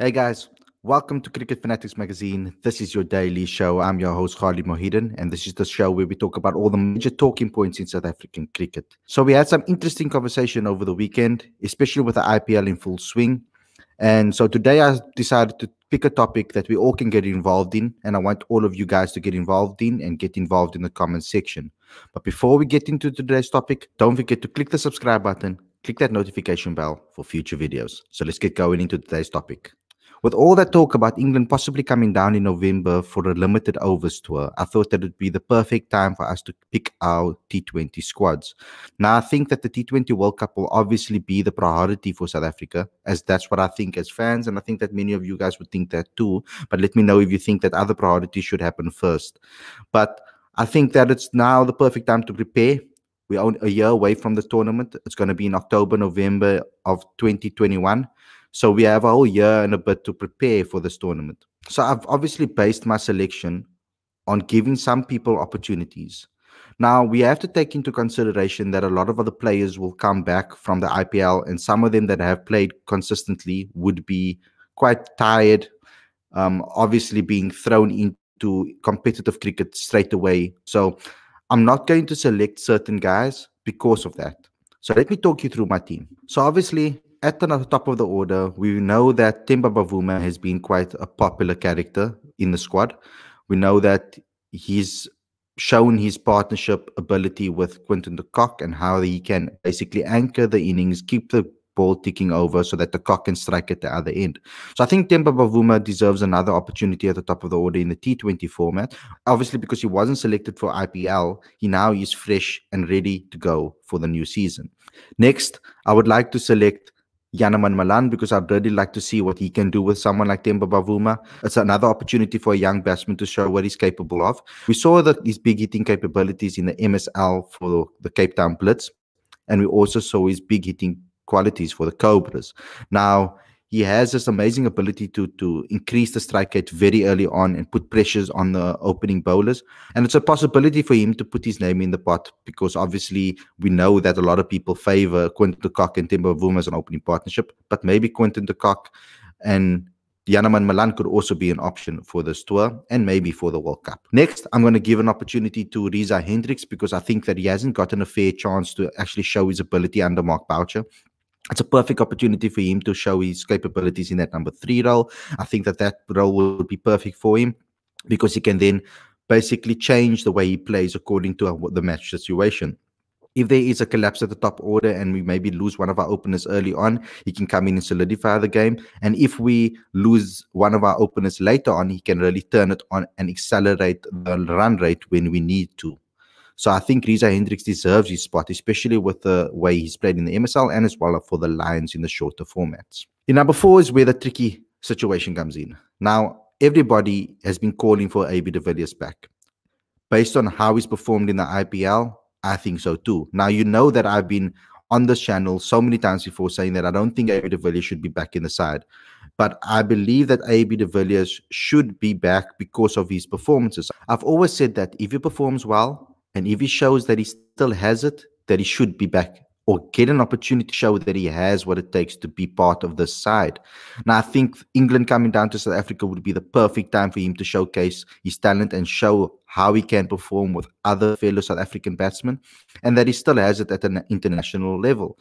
Hey guys, welcome to Cricket Fanatics Magazine. This is your daily show. I'm your host, Khalid Mohidin, and this is the show where we talk about all the major talking points in South African cricket. So, we had some interesting conversation over the weekend, especially with the IPL in full swing. And so, today I decided to pick a topic that we all can get involved in, and I want all of you guys to get involved in and get involved in the comment section. But before we get into today's topic, don't forget to click the subscribe button. Click that notification bell for future videos. So let's get going into today's topic. With all that talk about England possibly coming down in November for a limited overs tour, I thought that it'd be the perfect time for us to pick our T20 squads. Now, I think that the T20 World Cup will obviously be the priority for South Africa, as that's what I think as fans, and I think that many of you guys would think that too. But let me know if you think that other priorities should happen first. But I think that it's now the perfect time to prepare. We're a year away from the tournament. It's going to be in October, November of 2021. So we have a whole year and a bit to prepare for this tournament. So I've obviously based my selection on giving some people opportunities. Now, we have to take into consideration that a lot of other players will come back from the IPL, and some of them that have played consistently would be quite tired, um, obviously being thrown into competitive cricket straight away. So I'm not going to select certain guys because of that. So let me talk you through my team. So obviously, at the top of the order, we know that Temba Bavuma has been quite a popular character in the squad. We know that he's shown his partnership ability with Quinton de Kock and how he can basically anchor the innings, keep the ball ticking over so that the cock can strike at the other end. So I think Temba Bavuma deserves another opportunity at the top of the order in the T20 format. Obviously, because he wasn't selected for IPL, he now is fresh and ready to go for the new season. Next, I would like to select Yanaman Malan because I'd really like to see what he can do with someone like Timba Bavuma. It's another opportunity for a young batsman to show what he's capable of. We saw that his big hitting capabilities in the MSL for the Cape Town Blitz, and we also saw his big hitting qualities for the Cobras. Now, he has this amazing ability to to increase the strike rate very early on and put pressures on the opening bowlers. And it's a possibility for him to put his name in the pot because obviously we know that a lot of people favor Quinton de Kock and Tim Vuma as an opening partnership, but maybe Quinton de Kock and Yanaman Malan could also be an option for this tour and maybe for the World Cup. Next, I'm going to give an opportunity to Riza Hendricks because I think that he hasn't gotten a fair chance to actually show his ability under Mark Boucher it's a perfect opportunity for him to show his capabilities in that number three role. I think that that role would be perfect for him because he can then basically change the way he plays according to the match situation. If there is a collapse at the top order and we maybe lose one of our openers early on, he can come in and solidify the game. And if we lose one of our openers later on, he can really turn it on and accelerate the run rate when we need to. So I think Riza Hendricks deserves his spot, especially with the way he's played in the MSL and as well for the Lions in the shorter formats. In number four is where the tricky situation comes in. Now, everybody has been calling for AB de Villiers back. Based on how he's performed in the IPL, I think so too. Now, you know that I've been on this channel so many times before saying that I don't think AB de Villiers should be back in the side. But I believe that AB de Villiers should be back because of his performances. I've always said that if he performs well, and if he shows that he still has it, that he should be back or get an opportunity to show that he has what it takes to be part of this side. Now, I think England coming down to South Africa would be the perfect time for him to showcase his talent and show how he can perform with other fellow South African batsmen and that he still has it at an international level.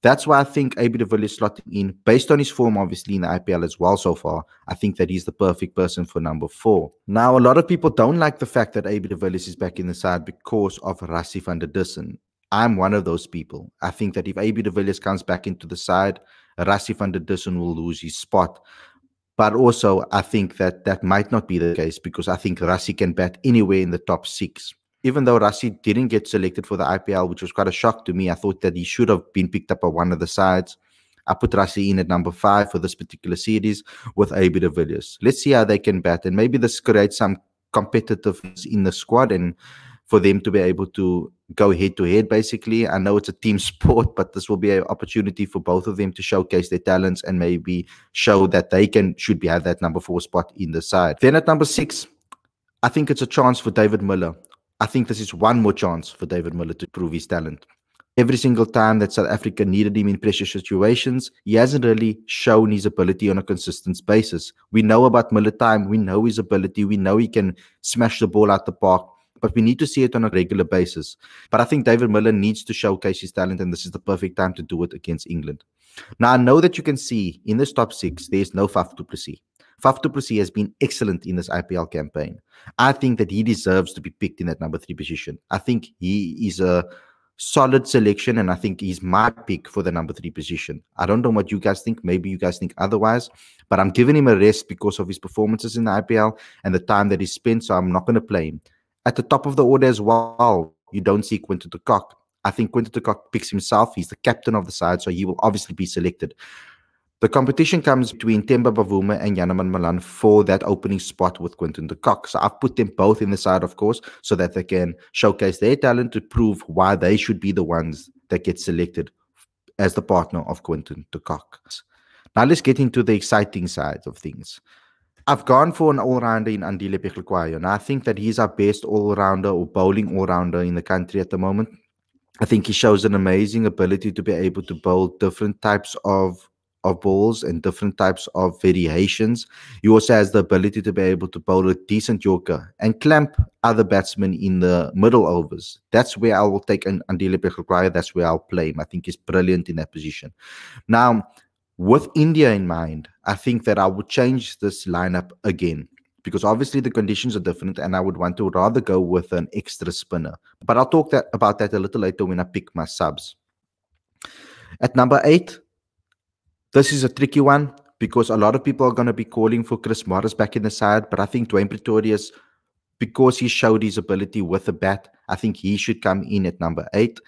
That's why I think Abid Avila slotting in, based on his form, obviously, in the IPL as well so far. I think that he's the perfect person for number four. Now, a lot of people don't like the fact that Abid is back in the side because of Rasif van der Dussen. I'm one of those people. I think that if Abid comes back into the side, Rasif van der Dussen will lose his spot. But also, I think that that might not be the case because I think Rassi can bat anywhere in the top six even though Rassi didn't get selected for the IPL, which was quite a shock to me, I thought that he should have been picked up by one of the sides. I put Rassi in at number five for this particular series with AB de Villiers. Let's see how they can bat, and maybe this creates some competitiveness in the squad and for them to be able to go head to head basically i know it's a team sport but this will be an opportunity for both of them to showcase their talents and maybe show that they can should be at that number four spot in the side then at number six i think it's a chance for david miller I think this is one more chance for David Miller to prove his talent. Every single time that South Africa needed him in pressure situations, he hasn't really shown his ability on a consistent basis. We know about Miller time, we know his ability, we know he can smash the ball out the park, but we need to see it on a regular basis. But I think David Miller needs to showcase his talent, and this is the perfect time to do it against England. Now, I know that you can see in this top six, there's no Faf Duplessis. Faf has been excellent in this IPL campaign. I think that he deserves to be picked in that number three position. I think he is a solid selection, and I think he's my pick for the number three position. I don't know what you guys think. Maybe you guys think otherwise, but I'm giving him a rest because of his performances in the IPL and the time that he spent, so I'm not going to play him. At the top of the order as well, you don't see Quinton de Kock. I think Quinton de Kock picks himself. He's the captain of the side, so he will obviously be selected. The competition comes between Temba Bavuma and Yanaman Malan for that opening spot with Quinton de Kock. So I've put them both in the side, of course, so that they can showcase their talent to prove why they should be the ones that get selected as the partner of Quinton de Kock. Now let's get into the exciting side of things. I've gone for an all-rounder in Andile Pichlikwayo, and I think that he's our best all-rounder or bowling all-rounder in the country at the moment. I think he shows an amazing ability to be able to bowl different types of of balls and different types of variations. He also has the ability to be able to bowl a decent Yorker and clamp other batsmen in the middle overs. That's where I will take an Andile Bekhakwaya. That's where I'll play him. I think he's brilliant in that position. Now, with India in mind, I think that I would change this lineup again because obviously the conditions are different and I would want to rather go with an extra spinner. But I'll talk that about that a little later when I pick my subs. At number eight, this is a tricky one because a lot of people are going to be calling for Chris Morris back in the side, but I think Dwayne Pretorius, because he showed his ability with the bat, I think he should come in at number eight.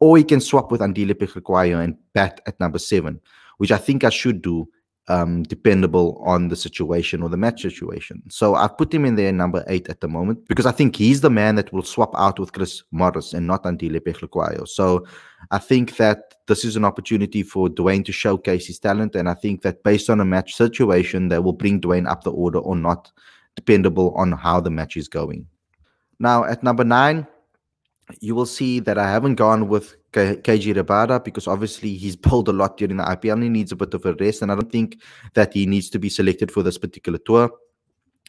Or he can swap with Andile Pichrequayo and bat at number seven, which I think I should do um, dependable on the situation or the match situation. So I've put him in there number eight at the moment because I think he's the man that will swap out with Chris Morris and not Antile Pechlequayo. So I think that this is an opportunity for Dwayne to showcase his talent. And I think that based on a match situation, they will bring Dwayne up the order or not, dependable on how the match is going. Now at number nine, you will see that I haven't gone with K- KG Rabada because obviously he's pulled a lot during the IPL and he needs a bit of a rest. And I don't think that he needs to be selected for this particular tour.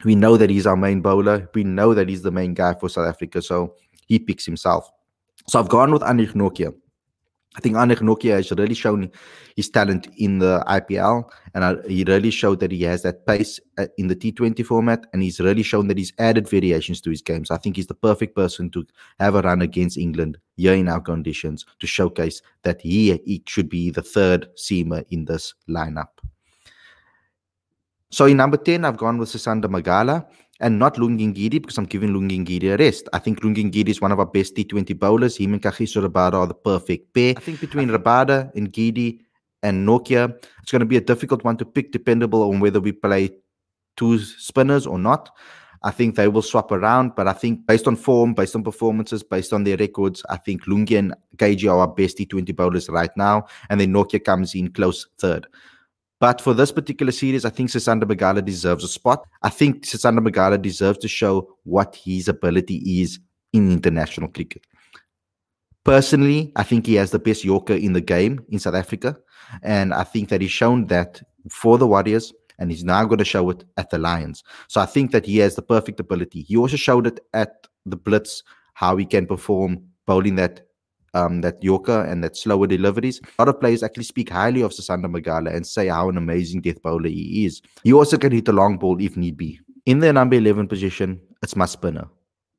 We know that he's our main bowler. We know that he's the main guy for South Africa. So he picks himself. So I've gone with Anik Nokia. I think Anik Nokia has really shown his talent in the IPL, and I, uh, he really showed that he has that pace uh, in the T20 format, and he's really shown that he's added variations to his games. I think he's the perfect person to have a run against England here in our conditions to showcase that he, he should be the third seamer in this lineup. So in number 10, I've gone with Sasanda Magala and not Lungingidi because I'm giving Lungingidi a rest. I think Lungingidi is one of our best T20 bowlers. Him and Kagiso Rabada are the perfect pair. I think between Rabada and Gidi and Nokia, it's going to be a difficult one to pick, dependable on whether we play two spinners or not. I think they will swap around, but I think based on form, based on performances, based on their records, I think Lungi and Gaiji are our best T20 bowlers right now, and then Nokia comes in close third. But for this particular series, I think Sisanda Magala deserves a spot. I think Sisanda Magala deserves to show what his ability is in international cricket. Personally, I think he has the best Yorker in the game in South Africa. And I think that he's shown that for the Warriors and he's now going to show it at the Lions. So I think that he has the perfect ability. He also showed it at the Blitz, how he can perform bowling that um, that Yorker and that slower deliveries. A lot of players actually speak highly of Sasanda Magala and say how an amazing death bowler he is. He also can hit a long ball if need be. In the number 11 position, it's my spinner.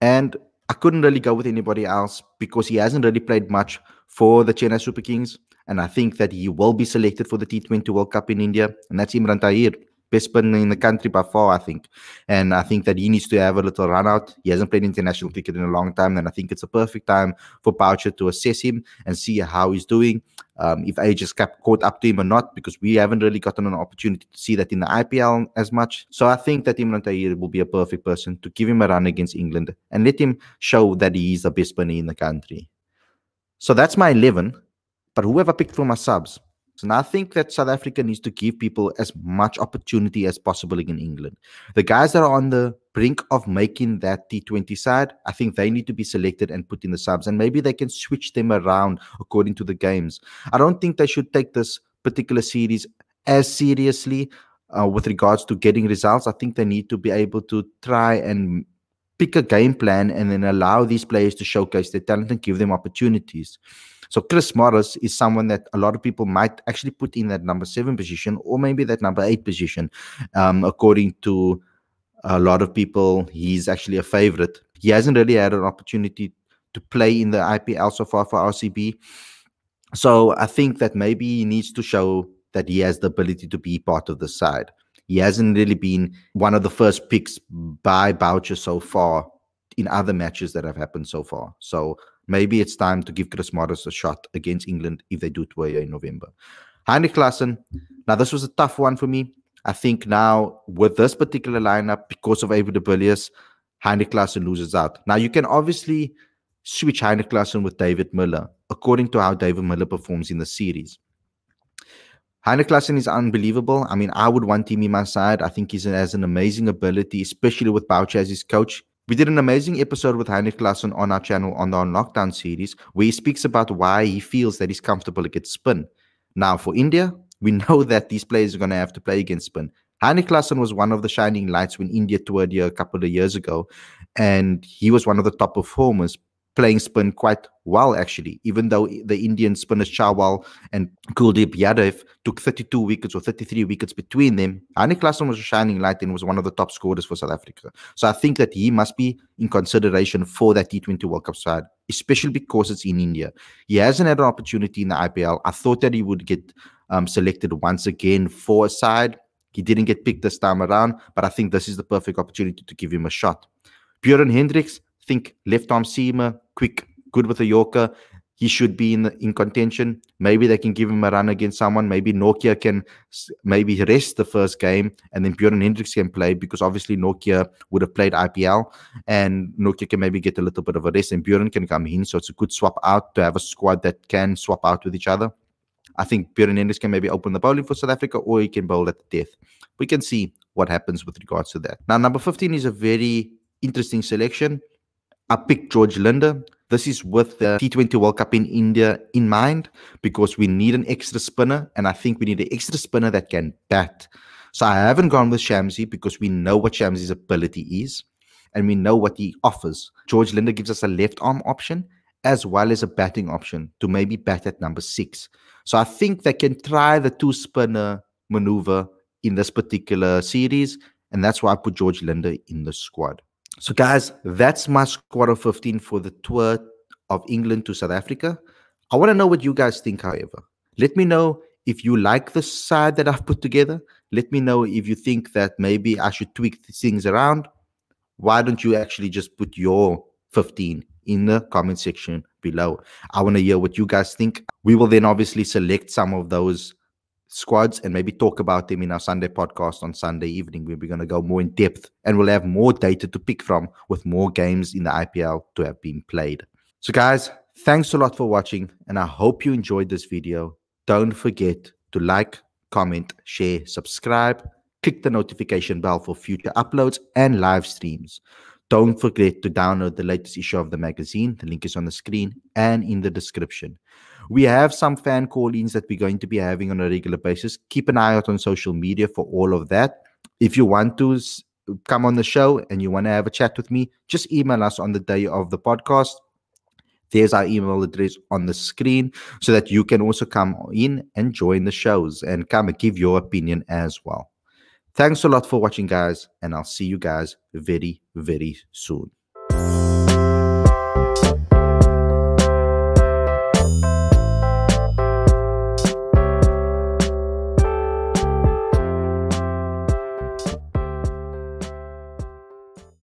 And I couldn't really go with anybody else because he hasn't really played much for the Chennai Super Kings. And I think that he will be selected for the T20 World Cup in India, and that's Imran Tahir best spinner in the country by far, I think. And I think that he needs to have a little run out. He hasn't played international cricket in a long time, and I think it's a perfect time for Boucher to assess him and see how he's doing. Um, if age has caught up to him or not, because we haven't really gotten an opportunity to see that in the IPL as much. So I think that Imran Tahir will be a perfect person to give him a run against England and let him show that he is the best spinner in the country. So that's my 11. But whoever picked for my subs? And I think that South Africa needs to give people as much opportunity as possible in England. The guys that are on the brink of making that T20 side, I think they need to be selected and put in the subs, and maybe they can switch them around according to the games. I don't think they should take this particular series as seriously uh, with regards to getting results. I think they need to be able to try and pick a game plan and then allow these players to showcase their talent and give them opportunities. So Chris Morris is someone that a lot of people might actually put in that number seven position or maybe that number eight position. Um, according to a lot of people, he's actually a favorite. He hasn't really had an opportunity to play in the IPL so far for RCB. So I think that maybe he needs to show that he has the ability to be part of the side. He hasn't really been one of the first picks by Boucher so far in other matches that have happened so far. So maybe it's time to give Chris Morris a shot against England if they do Twayer in November. Heinrich Klassen, now this was a tough one for me. I think now with this particular lineup, because of Abel de Villiers, Heinrich Klassen loses out. Now you can obviously switch Heinrich Klassen with David Miller, according to how David Miller performs in the series. Klassen is unbelievable. I mean, I would want him in my side. I think he has an amazing ability, especially with Boucher as his coach. We did an amazing episode with Heinrich Klassen on our channel on the Lockdown series, where he speaks about why he feels that he's comfortable against spin. Now, for India, we know that these players are going to have to play against spin. Heinrich Klassen was one of the shining lights when India toured here a couple of years ago, and he was one of the top performers playing spin quite well, actually, even though the Indian spinners Chawal and Kuldeep Yadav took 32 wickets or 33 wickets between them. Hane Klassen was a shining light and was one of the top scorers for South Africa. So I think that he must be in consideration for that T20 World Cup side, especially because it's in India. He hasn't had an opportunity in the IPL. I thought that he would get um, selected once again for a side. He didn't get picked this time around, but I think this is the perfect opportunity to give him a shot. Bjorn Hendricks, think left arm seamer, quick, good with a Yorker. He should be in in contention. Maybe they can give him a run against someone. Maybe Nokia can maybe rest the first game, and then Bjorn Hendricks can play because obviously Nokia would have played IPL, and Nokia can maybe get a little bit of a rest, and Bjorn can come in. So it's a good swap out to have a squad that can swap out with each other. I think Bjorn Hendricks can maybe open the bowling for South Africa, or he can bowl at the death. We can see what happens with regards to that. Now, number fifteen is a very interesting selection. I picked George Linder. This is with the T20 World Cup in India in mind because we need an extra spinner, and I think we need an extra spinner that can bat. So I haven't gone with Shamsi because we know what Shamsi's ability is and we know what he offers. George Linder gives us a left arm option as well as a batting option to maybe bat at number six. So I think they can try the two spinner maneuver in this particular series. And that's why I put George Linder in the squad. So, guys, that's my squad of 15 for the tour of England to South Africa. I want to know what you guys think, however. Let me know if you like the side that I've put together. Let me know if you think that maybe I should tweak things around. Why don't you actually just put your 15 in the comment section below? I want to hear what you guys think. We will then obviously select some of those squads and maybe talk about them in our Sunday podcast on Sunday evening. We're going to go more in depth and we'll have more data to pick from with more games in the IPL to have been played. So, guys, thanks a lot for watching and I hope you enjoyed this video. Don't forget to like, comment, share, subscribe, click the notification bell for future uploads and live streams. Don't forget to download the latest issue of the magazine. The link is on the screen and in the description we have some fan call-ins that we're going to be having on a regular basis. Keep an eye out on social media for all of that. If you want to come on the show and you want to have a chat with me, just email us on the day of the podcast. There's our email address on the screen so that you can also come in and join the shows and come and give your opinion as well. Thanks a lot for watching, guys, and I'll see you guys very, very soon.